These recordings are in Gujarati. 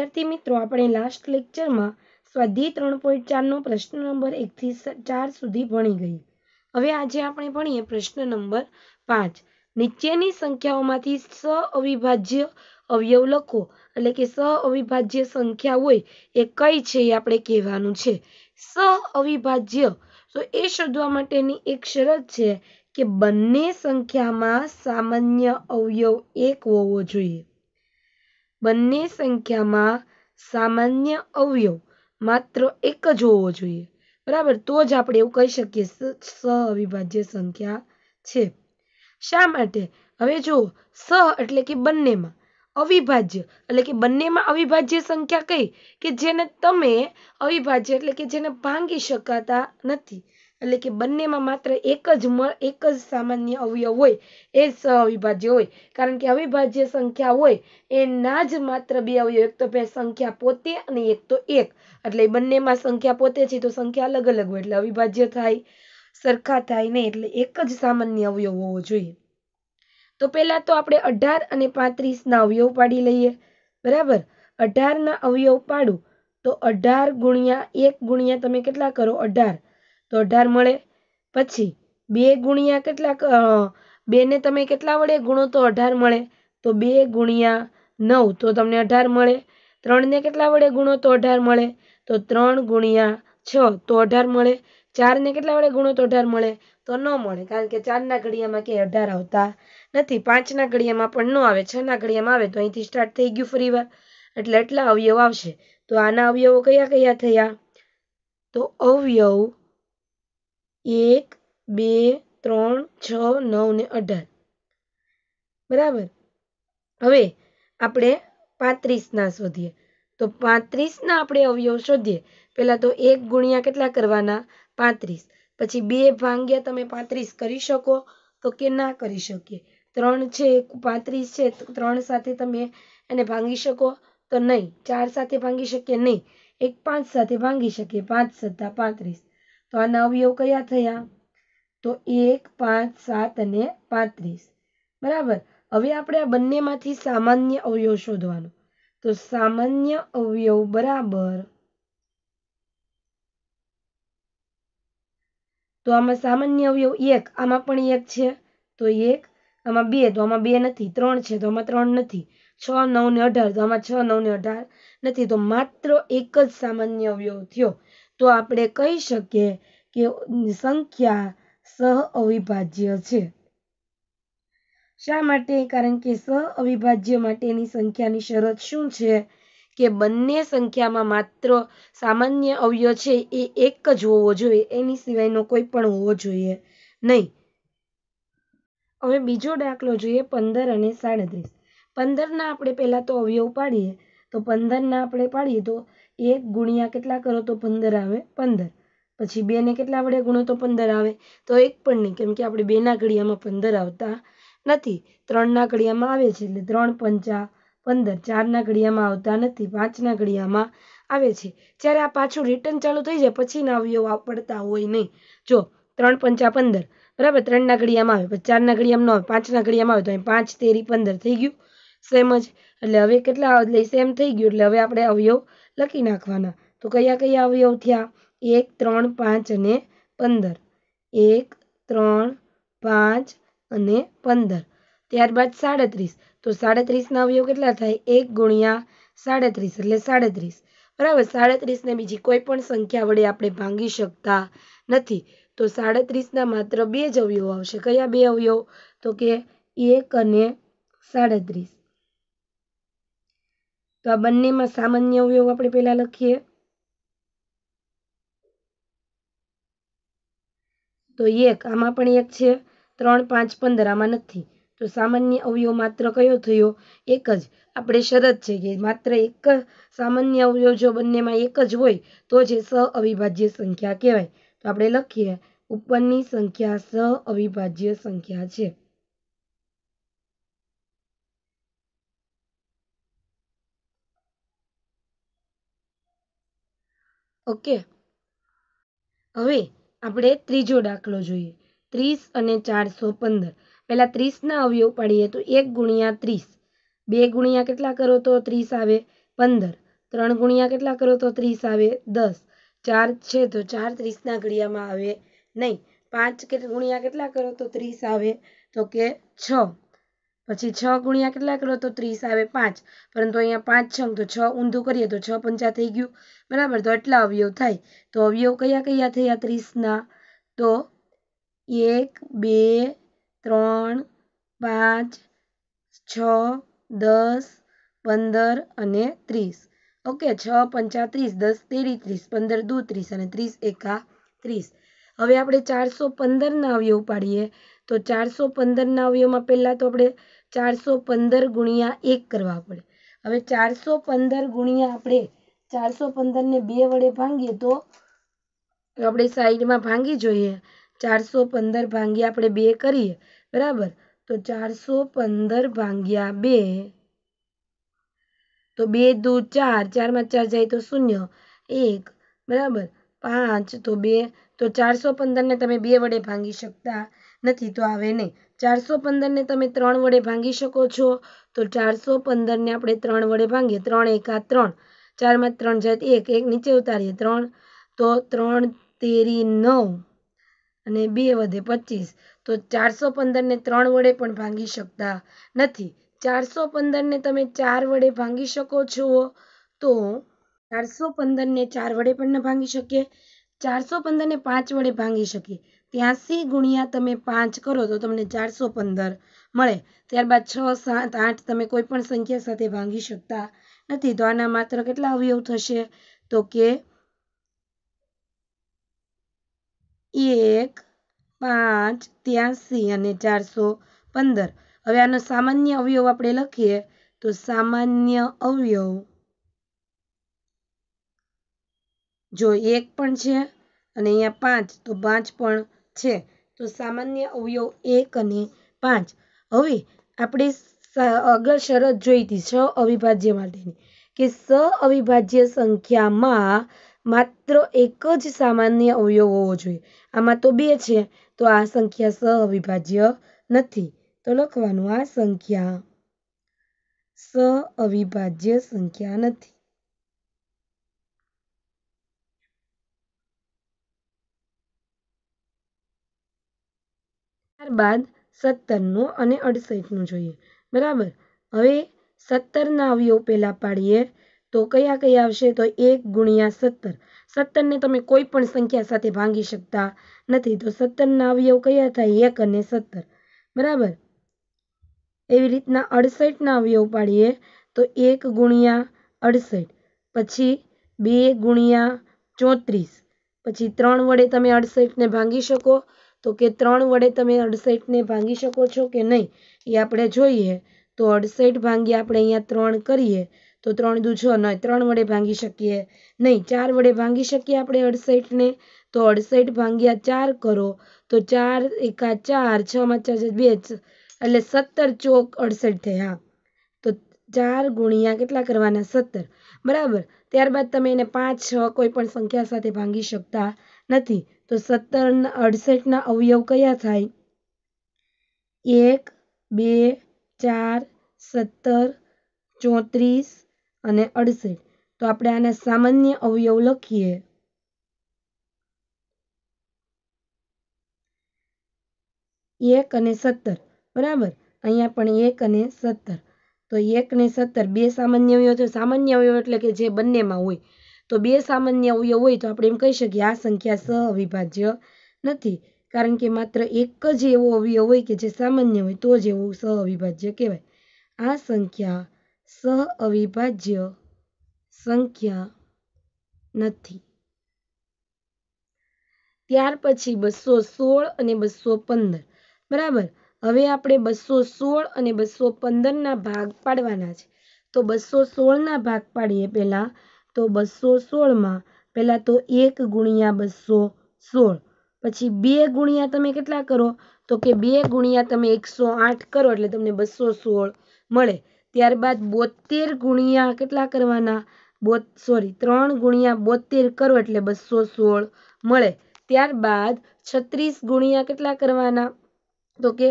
વિદ્યાર્થી મિત્રો આપણે લાસ્ટ લેક્ચરમાં સ્વાધ્યાય ત્રણ પોઈન્ટ ચારનો પ્રશ્ન નંબર એકથી ચાર સુધી ભણી ગઈ હવે આજે આપણે ભણીએ પ્રશ્ન નંબર પાંચ નીચેની સંખ્યાઓમાંથી સ અવિભાજ્ય અવયવ લખો એટલે કે સ અવિભાજ્ય સંખ્યા હોય એ કઈ છે એ આપણે કહેવાનું છે સ અવિભાજ્ય તો એ શોધવા માટેની એક શરત છે કે બંને સંખ્યામાં સામાન્ય અવયવ એક હોવો જોઈએ બંને સંખ્યામાં સામાન્ય અવયવ માત્ર એક જ હોવો જોઈએ બરાબર તો જ આપણે એવું કહી શકીએ સહઅવિભાજ્ય સંખ્યા છે શા માટે હવે જો સ એટલે કે બંનેમાં અવિભાજ્ય એટલે કે બંનેમાં અવિભાજ્ય સંખ્યા કઈ કે જેને તમે અવિભાજ્ય એટલે કે જેને ભાંગી શકાતા નથી એટલે કે બંનેમાં માત્ર એક જ એક જ સામાન્ય અવયવ હોય એ જ સહઅવિભાજ્ય હોય કારણ કે અવિભાજ્ય સંખ્યા હોય એના જ માત્ર બે અવયવ એક તો બે સંખ્યા પોતે અને એક તો એક એટલે બંનેમાં સંખ્યા પોતે છે તો સંખ્યા અલગ અલગ હોય એટલે અવિભાજ્ય થાય સરખા થાય નહીં એટલે એક જ સામાન્ય અવયવ હોવો જોઈએ તો પહેલાં તો આપણે અઢાર અને પાંત્રીસના અવયવ પાડી લઈએ બરાબર અઢારના અવયવ પાડું તો અઢાર ગુણ્યા એક ગુણ્યા તમે કેટલા કરો અઢાર તો અઢાર મળે પછી બે ગુણ્યા કેટલા બેને તમે કેટલા વડે ગુણો તો અઢાર મળે તો બે ગુણ્યા નવ તો તમને અઢાર મળે ત્રણને કેટલા વડે ગુણો તો અઢાર મળે તો ત્રણ ગુણ્યા છ તો અઢાર મળે ચારને કેટલા વડે ગુણો તો અઢાર મળે તો ન મળે કારણ કે ચારના ઘડિયામાં કે અઢાર આવતા નથી પાંચના ઘડિયામાં પણ ન આવે છના ઘડિયામાં આવે તો અહીંથી સ્ટાર્ટ થઈ ગયું વાર એટલે એટલા અવયવ આવશે તો આના અવયવો કયા કયા થયા તો અવયવ એક બે ત્રણ છ નવ ને અઢાર બરાબર હવે આપણે પાંત્રીસના શોધીએ તો પાંત્રીસના આપણે અવયવ શોધીએ પહેલાં તો એક ગુણ્યા કેટલા કરવાના પાંત્રીસ પછી બે ભાંગ્યા તમે પાંત્રીસ કરી શકો તો કે ના કરી શકીએ ત્રણ છે પાંત્રીસ છે ત્રણ સાથે તમે એને ભાંગી શકો તો નહીં ચાર સાથે ભાંગી શકીએ નહીં એક પાંચ સાથે ભાંગી શકીએ પાંચ સત્તા પાંત્રીસ તો આના અવયવ કયા થયા તો એક પાંચ સાત અને પાંત્રીસ બરાબર હવે આપણે આ બંનેમાંથી સામાન્ય અવયવ શોધવાનો તો સામાન્ય અવયવ બરાબર તો આમાં સામાન્ય અવયવ એક આમાં પણ એક છે તો એક આમાં બે તો આમાં બે નથી ત્રણ છે તો આમાં ત્રણ નથી છ નવ ને અઢાર તો આમાં છ નવ ને અઢાર નથી તો માત્ર એક જ સામાન્ય અવયવ થયો તો આપણે કહી શકીએ કે સંખ્યા સહ અવિભાજ્ય છે શા માટે કારણ કે સહ અવિભાજ્ય માટેની સંખ્યાની શરત શું છે કે બંને સંખ્યામાં માત્ર સામાન્ય અવયવ છે એ એક જ હોવો જોઈએ એની સિવાયનો કોઈ પણ હોવો જોઈએ નહીં હવે બીજો દાખલો જોઈએ પંદર અને સાડત્રીસ પંદરના આપણે પહેલાં તો અવયવ પાડીએ તો પંદરના આપણે પાડીએ તો એક ગુણ્યા કેટલા કરો તો પંદર આવે પંદર પછી બેને કેટલા વડે ગુણો તો પંદર આવે તો એક પણ નહીં કેમ કે આપણે બેના ઘડિયામાં પંદર આવતા નથી ત્રણના ઘડિયામાં આવે છે એટલે ત્રણ પંચા પંદર ચારના ઘડિયામાં આવતા નથી પાંચના ઘડિયામાં આવે છે જ્યારે આ પાછું રિટર્ન ચાલુ થઈ જાય પછીના અવયવ પડતા હોય નહીં જો ત્રણ પંચા પંદર બરાબર ત્રણના ઘડિયામાં આવે પછી ચારના ઘડિયામાં ન આવે પાંચના ઘડિયામાં આવે તો અહીં પાંચ તેરી પંદર થઈ ગયું સેમ જ એટલે હવે કેટલા એટલે સેમ થઈ ગયું એટલે હવે આપણે અવયવ લખી નાખવાના તો કયા કયા અવયવ થયા એક ત્રણ પાંચ અને પંદર એક ત્રણ પાંચ અને પંદર ત્યારબાદ સાડત્રીસ તો સાડત્રીસના અવયવ કેટલા થાય એક ગુણ્યા સાડત્રીસ એટલે સાડત્રીસ બરાબર સાડત્રીસને બીજી કોઈ પણ સંખ્યા વડે આપણે ભાંગી શકતા નથી તો સાડત્રીસના માત્ર બે જ અવયવો આવશે કયા બે અવયવ તો કે એક અને સાડત્રીસ તો આ બંનેમાં સામાન્ય અવયવ આપણે પહેલાં લખીએ તો એક આમાં પણ એક છે ત્રણ પાંચ પંદર આમાં નથી તો સામાન્ય અવયવ માત્ર કયો થયો એક જ આપણે શરત છે કે માત્ર એક જ સામાન્ય અવયવ જો બંનેમાં એક જ હોય તો જે સ અવિભાજ્ય સંખ્યા કહેવાય તો આપણે લખીએ ઉપરની સંખ્યા સ અવિભાજ્ય સંખ્યા છે ઓકે હવે આપણે ત્રીજો દાખલો જોઈએ ત્રીસ અને ચારસો પંદર પહેલાં ત્રીસના અવયવ પાડીએ તો એક ગુણ્યા ત્રીસ બે ગુણ્યા કેટલા કરો તો ત્રીસ આવે પંદર ત્રણ ગુણ્યા કેટલા કરો તો ત્રીસ આવે દસ ચાર છે તો ચાર ત્રીસના ઘડિયામાં આવે નહીં પાંચ ગુણ્યા કેટલા કરો તો ત્રીસ આવે તો કે છ પછી છ ગુણ્યા કેટલા કરો તો ત્રીસ આવે પાંચ પરંતુ અહીંયા પાંચ છંગ તો છ ઊંધું કરીએ તો છ પંચા થઈ ગયું બરાબર તો એટલા અવયવ થાય તો અવયવ કયા કયા થયા ત્રીસના તો એક બે ત્રણ પાંચ છ દસ પંદર અને ત્રીસ ઓકે છ પંચા ત્રીસ દસ તેરી ત્રીસ પંદર દુ ત્રીસ અને ત્રીસ એકા ત્રીસ હવે આપણે ચારસો પંદરના અવયવ પાડીએ તો ચારસો પંદરના અવયવમાં પહેલાં તો આપણે ચારસો પંદર ગુણ્યા એક કરવા પડે હવે ચારસો પંદર ગુણ્યા આપણે ચારસો પંદર ને બે વડે ભાંગીએ તો આપણે સાઈડમાં ભાંગી જોઈએ ચારસો પંદર ભાંગ્યા આપણે બે કરીએ બરાબર તો ચારસો પંદર ભાંગ્યા બે તો બે દુ ચાર ચારમાં ચાર જાય તો શૂન્ય એક બરાબર પાંચ તો બે તો ચારસો પંદર ને તમે બે વડે ભાંગી શકતા નથી તો આવે નહીં ચારસો પંદરને તમે ત્રણ વડે ભાંગી શકો છો તો ચારસો પંદરને આપણે ત્રણ વડે ભાંગીએ ત્રણ એકા ત્રણ ચારમાં ત્રણ જાય એક એક નીચે ઉતારીએ ત્રણ તો ત્રણ તેરી નવ અને બે વધે પચીસ તો ચારસો પંદરને ત્રણ વડે પણ ભાંગી શકતા નથી ચારસો પંદરને તમે ચાર વડે ભાંગી શકો છો તો ચારસો પંદરને ચાર વડે પણ ન ભાંગી શકીએ ચારસો પંદરને પાંચ વડે ભાંગી શકીએ ત્યાંસી ગુણ્યા તમે પાંચ કરો તો તમને ચારસો પંદર મળે ત્યારબાદ છ સાત આઠ તમે કોઈ પણ સંખ્યા સાથે ભાંગી શકતા નથી તો આના માત્ર કેટલા અવયવ થશે તો કે એક પાંચ ત્યાંસી અને ચારસો પંદર હવે આનો સામાન્ય અવયવ આપણે લખીએ તો સામાન્ય અવયવ જો એક પણ છે અને અહીંયા પાંચ તો પાંચ પણ છે તો સામાન્ય અવયવ એક અને પાંચ હવે આપણે આગળ શરત જોઈ હતી સ અવિભાજ્ય માટેની કે સ અવિભાજ્ય સંખ્યામાં માત્ર એક જ સામાન્ય અવયવ હોવો જોઈએ આમાં તો બે છે તો આ સંખ્યા સ અવિભાજ્ય નથી તો લખવાનું આ સંખ્યા સ અવિભાજ્ય સંખ્યા નથી ત્યારબાદ સત્તરનો અને અડસઠનો જોઈએ બરાબર હવે સત્તરના અવયવ પહેલાં પાડીએ તો કયા કયા આવશે તો એક ગુણ્યા સત્તર સત્તરને તમે કોઈ પણ સંખ્યા સાથે ભાંગી શકતા નથી તો સત્તરના અવયવ કયા થાય એક અને સત્તર બરાબર એવી રીતના અડસઠના અવયવ પાડીએ તો એક ગુણ્યા અડસઠ પછી બે ગુણ્યા ચોત્રીસ પછી ત્રણ વડે તમે અડસઠને ભાંગી શકો તો કે ત્રણ વડે તમે અડસઠને ભાંગી શકો છો કે નહીં એ આપણે જોઈએ તો અડસઠ ભાંગી આપણે અહીંયા ત્રણ કરીએ તો ત્રણ દુ છ નહીં ત્રણ વડે ભાંગી શકીએ નહીં ચાર વડે ભાંગી શકીએ આપણે અડસઠને તો અડસઠ ભાંગ્યા ચાર કરો તો ચાર એકા ચાર છમાં ચાર બે એટલે સત્તર ચોક અડસઠ થઈ હા તો ચાર ગુણ્યા કેટલા કરવાના સત્તર બરાબર ત્યારબાદ તમે એને પાંચ છ કોઈ પણ સંખ્યા સાથે ભાંગી શકતા નથી તો સત્તરના અડસઠના અવયવ કયા થાય એક બે ચાર સત્તર ચોત્રીસ અને અડસઠ તો આપણે આના સામાન્ય અવયવ લખીએ એક અને સત્તર બરાબર અહીંયા પણ એક અને સત્તર તો એક ને સત્તર બે સામાન્ય અવયવ છે સામાન્ય અવયવ એટલે કે જે બંનેમાં હોય તો બે સામાન્ય અવયવ હોય તો આપણે એમ કહી શકીએ આ સંખ્યા સહઅવિભાજ્ય નથી કારણ કે માત્ર એક જ એવો અવયવ હોય કે જે સામાન્ય હોય તો જ એવું સહઅવિભાજ્ય કહેવાય આ સંખ્યા સહઅવિભાજ્ય સંખ્યા નથી ત્યાર પછી બસો સોળ અને બસો પંદર બરાબર હવે આપણે બસો સોળ અને બસો પંદરના ભાગ પાડવાના છે તો બસો સોળના ભાગ પાડીએ પહેલાં તો બસો સોળમાં પહેલાં તો એક ગુણ્યા બસો સોળ પછી બે ગુણ્યા તમે કેટલા કરો તો કે બે ગુણ્યા તમે એકસો આઠ કરો એટલે તમને બસો સોળ મળે ત્યારબાદ બોતેર ગુણ્યા કેટલા કરવાના બોત સોરી ત્રણ ગુણ્યા બોતેર કરો એટલે બસો સોળ મળે ત્યારબાદ છત્રીસ ગુણ્યા કેટલા કરવાના તો કે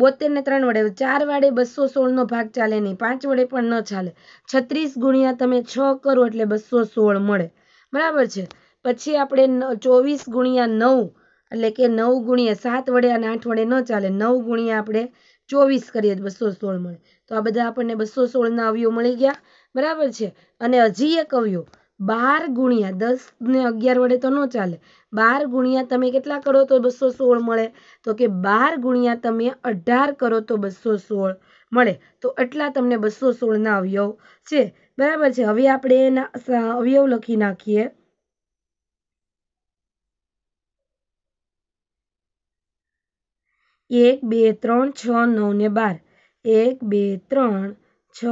બોતેર ને ત્રણ વડે ચાર વડે બસો સોળ નો ભાગ ચાલે નહીં પાંચ વડે પણ ન ચાલે છત્રીસ ગુણ્યા તમે છ કરો એટલે બસો સોળ મળે બરાબર છે પછી આપણે ચોવીસ ગુણ્યા નવ એટલે કે નવ ગુણ્યા સાત વડે અને આઠ વડે ન ચાલે નવ ગુણ્યા આપણે ચોવીસ કરીએ બસો સોળ મળે તો આ બધા આપણને બસો સોળના અવયવ મળી ગયા બરાબર છે અને હજી એક અવયવ બાર ગુણ્યા ને અગિયાર વડે તો ન ચાલે બાર ગુણ્યા તમે કેટલા કરો તો બસો સોળ મળે તો કે બાર ગુણ્યા તમે અઢાર કરો તો બસો સોળ મળે તો એટલા તમને બસો સોળના અવયવ છે બરાબર છે હવે આપણે એના અવયવ લખી નાખીએ એક બે ત્રણ છ નવ ને બાર એક બે ત્રણ છ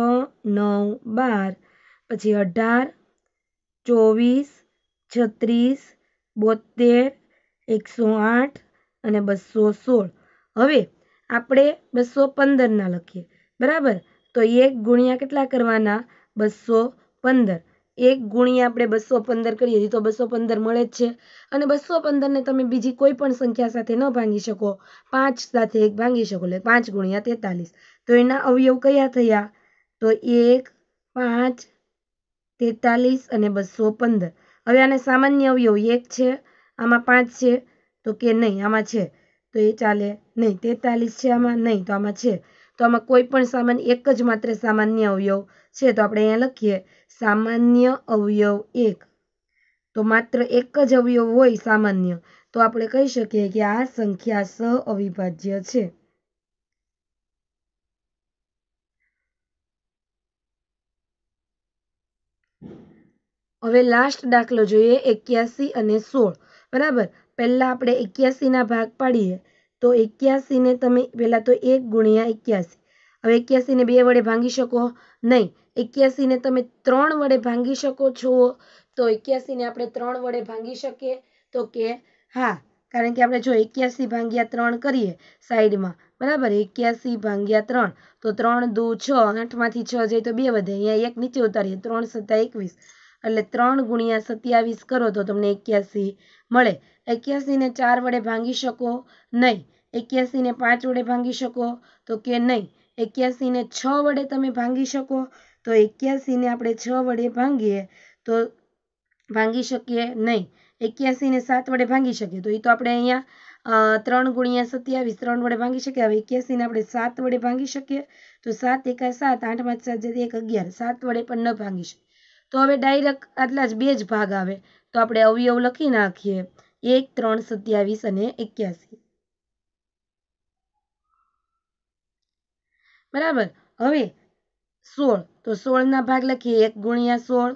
નવ બાર પછી અઢાર ચોવીસ છત્રીસ બોંતેર એકસો આઠ અને બસો સોળ હવે આપણે બસો પંદરના લખીએ બરાબર તો એક ગુણ્યા કેટલા કરવાના બસો પંદર એક ગુણ્યા આપણે બસો પંદર કરીએ તો બસો પંદર મળે જ છે અને બસો પંદરને તમે બીજી કોઈ પણ સંખ્યા સાથે ન ભાંગી શકો પાંચ સાથે એક ભાંગી શકો એટલે પાંચ ગુણ્યા તેતાલીસ તો એના અવયવ કયા થયા તો એક પાંચ તેતાલીસ અને બસો પંદર હવે આને સામાન્ય અવયવ એક છે આમાં પાંચ છે તો કે નહીં આમાં છે તો એ ચાલે નહીં તેતાલીસ છે આમાં નહીં તો આમાં છે તો આમાં કોઈ પણ સામાન્ય એક જ માત્ર સામાન્ય અવયવ છે તો આપણે અહીંયા લખીએ સામાન્ય અવયવ એક તો માત્ર એક જ અવયવ હોય સામાન્ય તો આપણે કહી શકીએ કે આ સંખ્યા સહ અવિભાજ્ય છે હવે લાસ્ટ દાખલો જોઈએ એક્યાસી અને સોળ બરાબર પહેલાં આપણે એક્યાસીના ભાગ પાડીએ તો એક્યાસીને તમે પહેલાં તો એક ગુણ્યા એક્યાસી હવે એક્યાસીને બે વડે ભાંગી શકો નહીં એક્યાસીને તમે ત્રણ વડે ભાંગી શકો છો તો એક્યાસીને આપણે ત્રણ વડે ભાંગી શકીએ તો કે હા કારણ કે આપણે જો એક્યાસી ભાંગ્યા ત્રણ કરીએ સાઈડમાં બરાબર એક્યાસી ભાંગ્યા ત્રણ તો ત્રણ દુ છ આઠમાંથી છ જાય તો બે વધે અહીંયા એક નીચે ઉતારીએ ત્રણ સત્તા એકવીસ એટલે ત્રણ ગુણ્યા સત્યાવીસ કરો તો તમને એક્યાસી મળે એક્યાસીને ચાર વડે ભાંગી શકો નહીં એક્યાસીને પાંચ વડે ભાંગી શકો તો કે નહીં એક્યાસીને છ વડે તમે ભાંગી શકો તો એક્યાસીને આપણે છ વડે ભાંગીએ તો ભાંગી શકીએ નહીં એક્યાસીને સાત વડે ભાંગી શકીએ તો એ તો આપણે અહીંયા ત્રણ ગુણ્યા સત્યાવીસ ત્રણ વડે ભાંગી શકીએ હવે એક્યાસીને આપણે સાત વડે ભાંગી શકીએ તો સાત એકા સાત આઠ પાંચ સાત જતી એક અગિયાર સાત વડે પણ ન ભાંગી શકીએ તો હવે ડાયરેક્ટ આટલા જ બે જ ભાગ આવે તો આપણે અવયવ લખી નાખીએ એક ત્રણ સત્યાવીસ અને એક્યાસી બરાબર હવે સોળ તો સોળના ભાગ લખીએ એક ગુણ્યા સોળ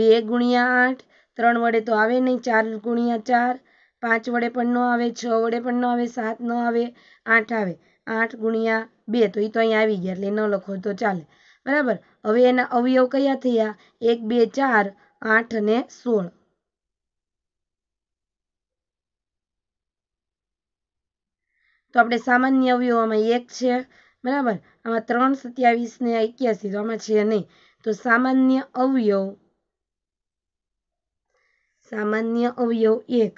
બે ગુણ્યા આઠ ત્રણ વડે તો આવે નહીં ચાર ગુણ્યા ચાર પાંચ વડે પણ ન આવે છ વડે પણ ન આવે સાત ન આવે આઠ આવે આઠ ગુણ્યા બે તો એ તો અહીં આવી ગયા એટલે ન લખો તો ચાલે બરાબર હવે એના અવયવ કયા થયા એક બે ચાર આઠ ને સોળ તો આપણે સામાન્ય અવયવ આમાં એક છે બરાબર આમાં ત્રણ સત્યાવીસ ને એક્યાસી તો આમાં છે નહીં તો સામાન્ય અવયવ સામાન્ય અવયવ એક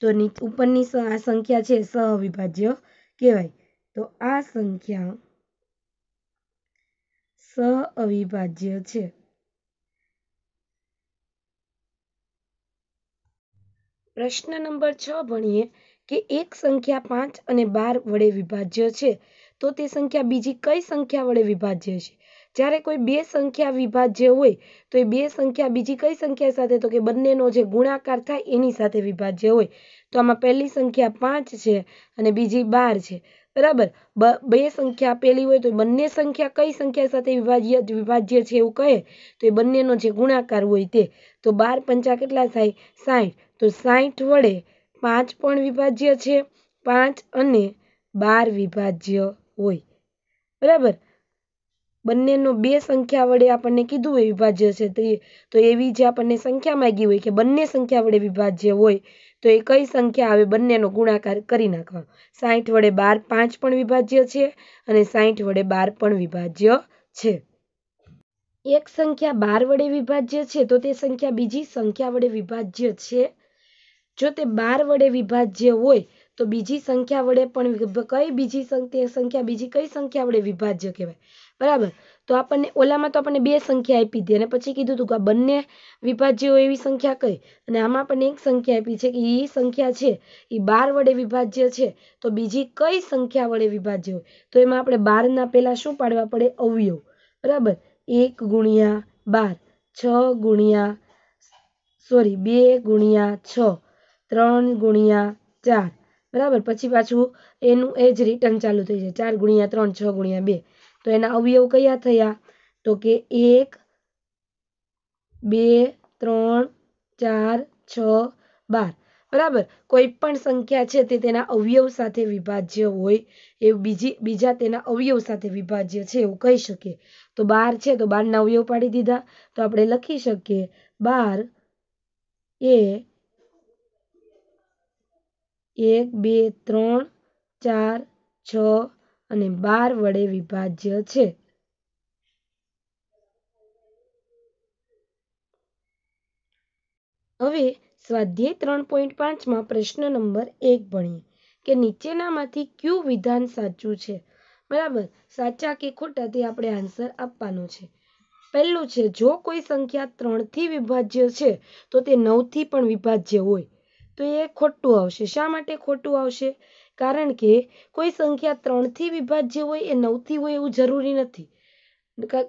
તો ઉપરની આ સંખ્યા છે સહ અવિભાજ્ય કહેવાય તો આ સંખ્યા અવિભાજ્ય છે પ્રશ્ન નંબર છ ભણીએ કે એક સંખ્યા પાંચ અને બાર વડે વિભાજ્ય છે તો તે સંખ્યા બીજી કઈ સંખ્યા વડે વિભાજ્ય છે જ્યારે કોઈ બે સંખ્યા વિભાજ્ય હોય તો એ બે સંખ્યા બીજી કઈ સંખ્યા સાથે તો કે બંનેનો જે ગુણાકાર થાય એની સાથે વિભાજ્ય હોય તો આમાં પહેલી સંખ્યા પાંચ છે અને બીજી બાર છે બરાબર બે સંખ્યા આપેલી હોય તો બંને સંખ્યા કઈ સંખ્યા સાથે વિભાજ્ય વિભાજ્ય છે એવું કહે તો એ બંનેનો જે ગુણાકાર હોય તે તો બાર પંચા કેટલા થાય સાઠ તો સાઠ વડે પાંચ પણ વિભાજ્ય છે પાંચ અને બાર વિભાજ્ય હોય બરાબર બંનેનો બે સંખ્યા વડે આપણને કીધું હોય વિભાજ્ય છે તો એવી જે આપણને સંખ્યા માંગી હોય કે બંને સંખ્યા વડે વિભાજ્ય હોય તો એ કઈ સંખ્યા આવે બંનેનો ગુણાકાર કરી નાખવાનો સાહીઠ વડે બાર પાંચ પણ વિભાજ્ય છે અને સાહીઠ વડે બાર પણ વિભાજ્ય છે એક સંખ્યા બાર વડે વિભાજ્ય છે તો તે સંખ્યા બીજી સંખ્યા વડે વિભાજ્ય છે જો તે બાર વડે વિભાજ્ય હોય તો બીજી સંખ્યા વડે પણ કઈ બીજી સંખ્યા બીજી કઈ સંખ્યા વડે વિભાજ્ય કહેવાય બરાબર તો આપણને ઓલામાં તો આપણને બે સંખ્યા આપી હતી અને પછી કીધું હતું કે આ બંને વિભાજ્યો એવી સંખ્યા કઈ અને આમાં આપણને એક સંખ્યા આપી છે કે એ સંખ્યા છે એ બાર વડે વિભાજ્ય છે તો બીજી કઈ સંખ્યા વડે વિભાજ્ય હોય તો એમાં આપણે બારના પહેલાં શું પાડવા પડે અવયવ બરાબર એક ગુણ્યા બાર છ ગુણ્યા સોરી બે ગુણ્યા છ ત્રણ ગુણ્યા ચાર બરાબર પછી પાછું એનું એ જ રિટર્ન ચાલુ થઈ જાય ચાર ગુણ્યા ત્રણ છ ગુણ્યા બે તો એના અવયવ કયા થયા તો કે એક બે ત્રણ ચાર છ બાર બરાબર કોઈ પણ સંખ્યા છે તે તેના અવયવ સાથે વિભાજ્ય હોય એવું બીજી બીજા તેના અવયવ સાથે વિભાજ્ય છે એવું કહી શકીએ તો બાર છે તો બારના અવયવ પાડી દીધા તો આપણે લખી શકીએ બાર એ એક બે ત્રણ ચાર છ અને બાર વડે વિભાજ્ય છે હવે સ્વાધ્યાય ત્રણ પોઈન્ટ પાંચમાં પ્રશ્ન નંબર એક ભણીએ કે નીચેનામાંથી કયું વિધાન સાચું છે બરાબર સાચા કે ખોટા તે આપણે આન્સર આપવાનો છે પહેલું છે જો કોઈ સંખ્યા ત્રણ થી વિભાજ્ય છે તો તે નવથી પણ વિભાજ્ય હોય તો એ ખોટું આવશે શા માટે ખોટું આવશે કારણ કે કોઈ સંખ્યા ત્રણથી વિભાજ્ય હોય એ નવથી હોય એવું જરૂરી નથી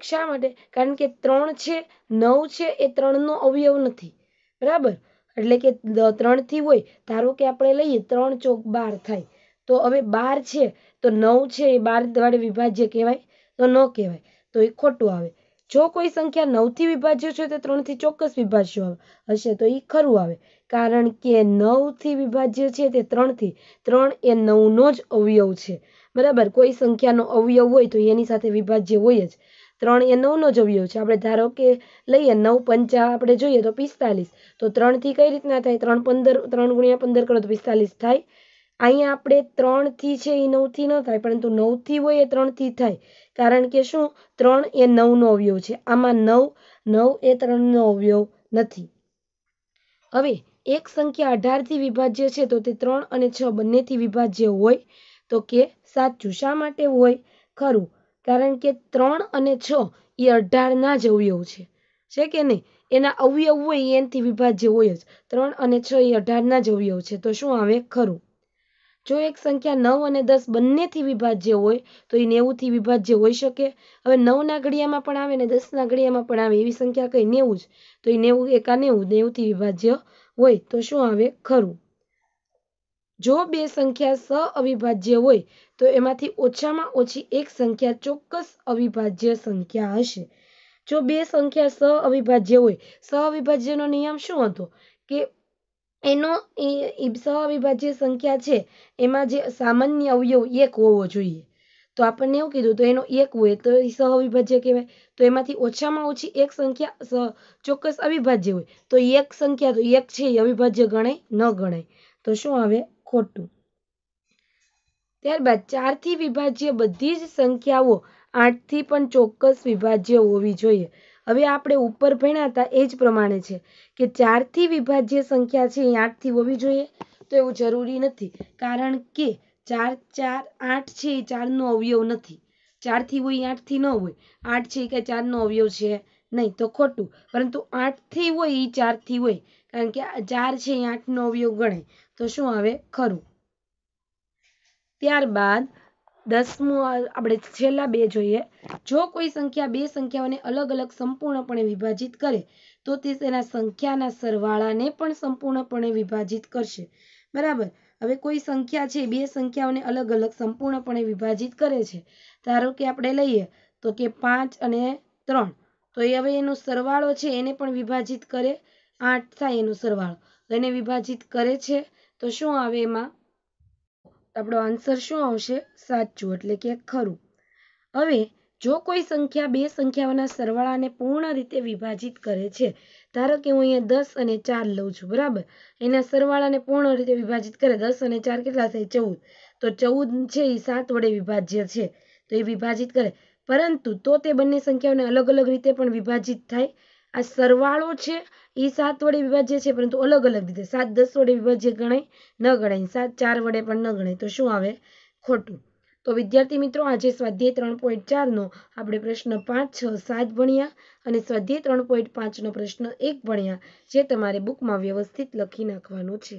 શા માટે કારણ કે ત્રણ છે નવ છે એ ત્રણનો અવયવ નથી બરાબર એટલે કે ત્રણથી હોય ધારો કે આપણે લઈએ ત્રણ ચોક બાર થાય તો હવે બાર છે તો નવ છે એ બાર વડે વિભાજ્ય કહેવાય તો ન કહેવાય તો એ ખોટું આવે જો કોઈ સંખ્યા નવથી વિભાજ્ય છે તો ત્રણથી ચોક્કસ વિભાજ્ય આવે હશે તો એ ખરું આવે કારણ કે નવ થી વિભાજ્ય છે તે ત્રણથી ત્રણ એ નવનો જ અવયવ છે બરાબર કોઈ સંખ્યાનો અવયવ હોય તો એની સાથે વિભાજ્ય હોય જ ત્રણ એ નવનો જ અવયવ છે આપણે ધારો કે લઈએ નવ પંચા આપણે જોઈએ તો પિસ્તાલીસ તો ત્રણથી કઈ રીતના થાય ત્રણ પંદર ત્રણ ગુણ્યા પંદર કરો તો પિસ્તાલીસ થાય અહીંયા આપણે ત્રણ થી છે એ નવથી ન થાય પરંતુ નવથી હોય એ ત્રણથી થાય કારણ કે શું ત્રણ એ નવનો અવયવ છે આમાં નવ નવ એ ત્રણનો અવયવ નથી હવે એક સંખ્યા અઢારથી વિભાજ્ય છે તો તે ત્રણ અને છ બંનેથી વિભાજ્ય હોય તો કે સાચું શા માટે હોય ખરું કારણ કે ત્રણ અને છ એ અઢારના જ અવયવ છે છે કે નહીં એના અવયવ હોય એનથી વિભાજ્ય હોય જ ત્રણ અને છ એ અઢારના જ અવયવ છે તો શું આવે ખરું જો એક સંખ્યા નવ અને દસ બંનેથી વિભાજ્ય હોય તો એ નેવુંથી વિભાજ્ય હોઈ શકે હવે નવના ઘડિયામાં પણ આવે ને દસના ઘડિયામાં પણ આવે એવી સંખ્યા કઈ નેવું જ તો એ નેવું એકા નેવું નેવુંથી વિભાજ્ય હોય તો શું આવે ખરું જો બે સંખ્યા સ અવિભાજ્ય હોય તો એમાંથી ઓછામાં ઓછી એક સંખ્યા ચોક્કસ અવિભાજ્ય સંખ્યા હશે જો બે સંખ્યા સ અવિભાજ્ય હોય સ અવિભાજ્યનો નિયમ શું હતો કે એનો એ સ અવિભાજ્ય સંખ્યા છે એમાં જે સામાન્ય અવયવ એક હોવો જોઈએ તો આપણને એવું કીધું તો એનો એક હોય તો એ સહવિભાજ્ય કહેવાય તો એમાંથી ઓછામાં ઓછી એક સંખ્યા ચોક્કસ અવિભાજ્ય હોય તો એક સંખ્યા તો એક છે અવિભાજ્ય ગણાય ન ગણાય તો શું આવે ખોટું ત્યારબાદ ચારથી વિભાજ્ય બધી જ સંખ્યાઓ આઠથી પણ ચોક્કસ વિભાજ્ય હોવી જોઈએ હવે આપણે ઉપર ભણ્યા એ જ પ્રમાણે છે કે ચારથી વિભાજ્ય સંખ્યા છે એ આઠથી હોવી જોઈએ તો એવું જરૂરી નથી કારણ કે ચાર ચાર આઠ છે એ ચારનો અવયવ નથી ચારથી હોય આઠથી ન હોય આઠ છે એ ચારનો અવયવ છે નહીં તો ખોટું પરંતુ આઠથી હોય એ ચારથી હોય કારણ કે ચાર છે એ આઠનો અવયવ ગણે તો શું આવે ખરું ત્યારબાદ દસમું આપણે છેલ્લા બે જોઈએ જો કોઈ સંખ્યા બે સંખ્યાઓને અલગ અલગ સંપૂર્ણપણે વિભાજિત કરે તો તે તેના સંખ્યાના સરવાળાને પણ સંપૂર્ણપણે વિભાજિત કરશે બરાબર હવે કોઈ સંખ્યા છે બે સંખ્યાઓને અલગ અલગ સંપૂર્ણપણે વિભાજિત કરે છે ધારો કે આપણે લઈએ તો કે પાંચ અને ત્રણ તો એ હવે એનો સરવાળો છે એને પણ વિભાજિત કરે આઠ થાય એનો સરવાળો એને વિભાજિત કરે છે તો શું આવે એમાં આપણો આન્સર શું આવશે સાચું એટલે કે ખરું હવે જો કોઈ સંખ્યા બે સંખ્યાઓના સરવાળાને પૂર્ણ રીતે વિભાજિત કરે છે ધારો કે હું અહીંયા દસ અને ચાર લઉં છું બરાબર એના સરવાળાને પૂર્ણ રીતે વિભાજિત કરે દસ અને ચાર કેટલા થાય ચૌદ તો ચૌદ છે એ સાત વડે વિભાજ્ય છે તો એ વિભાજિત કરે પરંતુ તો તે બંને સંખ્યાઓને અલગ અલગ રીતે પણ વિભાજિત થાય આ સરવાળો છે એ સાત વડે વિભાજ્ય છે પરંતુ અલગ અલગ રીતે સાત દસ વડે વિભાજ્ય ગણાય ન ગણાય સાત ચાર વડે પણ ન ગણાય તો શું આવે ખોટું તો વિદ્યાર્થી મિત્રો આજે સ્વાધ્યાય ત્રણ પોઈન્ટ ચારનો આપણે પ્રશ્ન પાંચ છ સાત ભણ્યા અને સ્વાધ્યાય ત્રણ પોઈન્ટ પાંચનો પ્રશ્ન એક ભણ્યા જે તમારે બુકમાં વ્યવસ્થિત લખી નાખવાનો છે